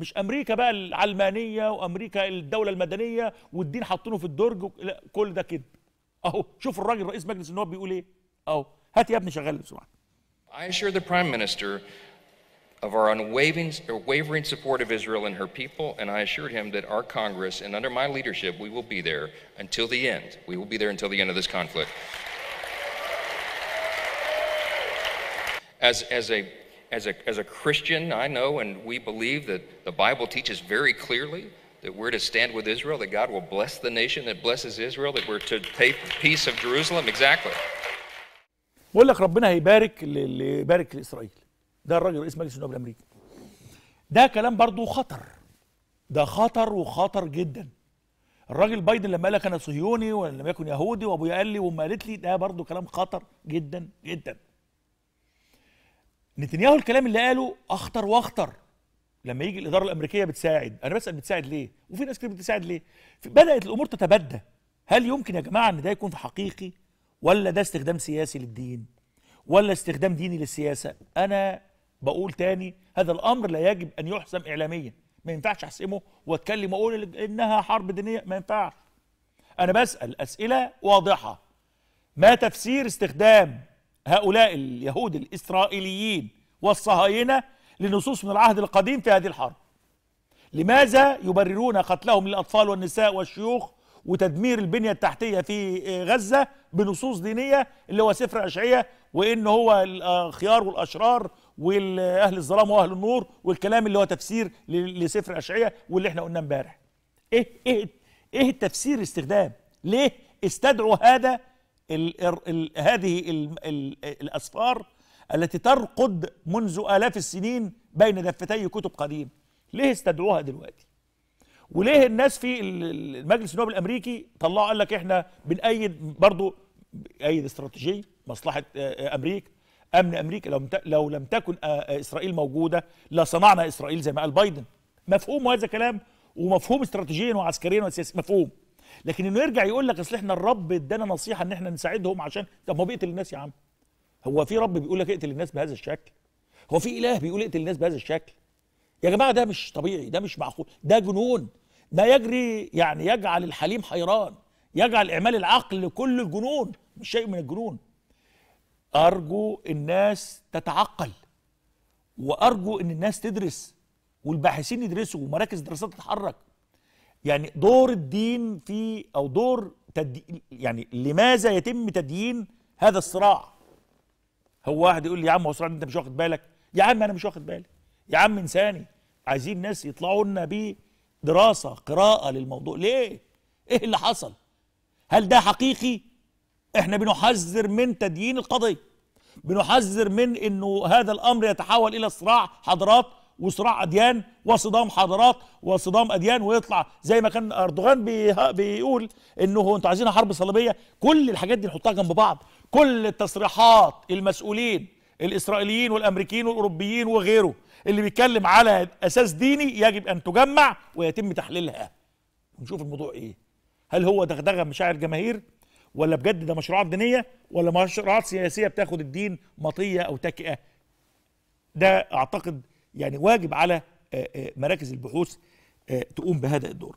مش امريكا بقى العلمانيه وامريكا الدوله المدنيه والدين حاطينه في الدرج لا كل ده كذب اهو شوف الراجل رئيس مجلس النواب بيقول ايه اهو هات يا ابني شغال لو I assure the Prime Minister of our unwavering wavering support of Israel and her people, and I assured him that our Congress and under my leadership, we will be there until the end. We will be there until the end of this conflict. As, as a as a, as a Christian, I know and we believe that the Bible teaches very clearly that we're to stand with Israel, that God will bless the nation that blesses Israel, that we're to take peace of Jerusalem. Exactly. بقول لك ربنا هيبارك اللي يبارك لاسرائيل ده الراجل رئيس مجلس النواب الامريكي ده كلام برضه خطر ده خطر وخطر جدا الراجل بايدن لما قال لك انا صهيوني ولم يكن يهودي وابويا قال لي وامي قالت لي ده برضه كلام خطر جدا جدا نتنياهو الكلام اللي قاله اخطر واخطر لما يجي الاداره الامريكيه بتساعد انا بسال بتساعد ليه وفي ناس كتير بتساعد ليه بدات الامور تتبدى هل يمكن يا جماعه ان ده يكون حقيقي ولا ده استخدام سياسي للدين ولا استخدام ديني للسياسه انا بقول تاني هذا الامر لا يجب ان يحسم اعلاميا ما ينفعش احسمه واتكلم واقول انها حرب دينيه ما ينفعش انا بسال اسئله واضحه ما تفسير استخدام هؤلاء اليهود الإسرائيليين والصهاينة لنصوص من العهد القديم في هذه الحرب لماذا يبررون قتلهم للأطفال والنساء والشيوخ وتدمير البنية التحتية في غزة بنصوص دينية اللي هو سفر أشعية وإن هو الخيار والأشرار والأهل الظلام وأهل النور والكلام اللي هو تفسير لسفر أشعية واللي احنا قلنا امبارح إيه, إيه, إيه التفسير استخدام ليه استدعوا هذا الـ الـ هذه الـ الـ الأسفار التي ترقد منذ آلاف السنين بين دفتي كتب قديم ليه استدعوها دلوقتي وليه الناس في المجلس النواب الامريكي طلعوا قال لك احنا بنأيد برضه أيد استراتيجيه مصلحه آه، آه، امريكا امن امريكا لو لو لم تكن آه، اسرائيل موجوده لصنعنا اسرائيل زي ما قال بايدن مفهوم هذا الكلام ومفهوم استراتيجيا وعسكريا وسياسيا مفهوم لكن انه يرجع يقول لك اصل احنا الرب ادانا نصيحه ان احنا نساعدهم عشان طب ما هو بيقتل الناس يا عم هو في رب بيقول لك اقتل الناس بهذا الشكل هو في اله بيقول اقتل الناس بهذا الشكل يا جماعه ده مش طبيعي ده مش معقول ده جنون ما يجري يعني يجعل الحليم حيران يجعل اعمال العقل كل الجنون مش شيء من الجنون ارجو الناس تتعقل وارجو ان الناس تدرس والباحثين يدرسوا ومراكز دراسات تتحرك يعني دور الدين في او دور تدي يعني لماذا يتم تدين هذا الصراع هو واحد يقول لي يا عم هو صراع انت مش واخد بالك يا عم انا مش واخد بالي يا عم انساني عايزين ناس يطلعوا لنا بدراسه قراءه للموضوع ليه ايه اللي حصل هل ده حقيقي احنا بنحذر من تدين القضيه بنحذر من انه هذا الامر يتحول الى صراع حضارات وصراع اديان وصدام حضارات وصدام اديان ويطلع زي ما كان اردوغان بيقول انه انتوا عايزين حرب صليبيه كل الحاجات دي نحطها جنب بعض كل التصريحات المسؤولين الاسرائيليين والامريكيين والاوروبيين وغيره اللي بيتكلم على اساس ديني يجب ان تجمع ويتم تحليلها ونشوف الموضوع ايه هل هو دغدغه مشاعر جماهير ولا بجد ده مشروعات دينيه ولا مشروعات سياسيه بتاخد الدين مطيه او تكئه ده اعتقد يعني واجب على آه، آه، مراكز البحوث آه، تقوم بهذا الدور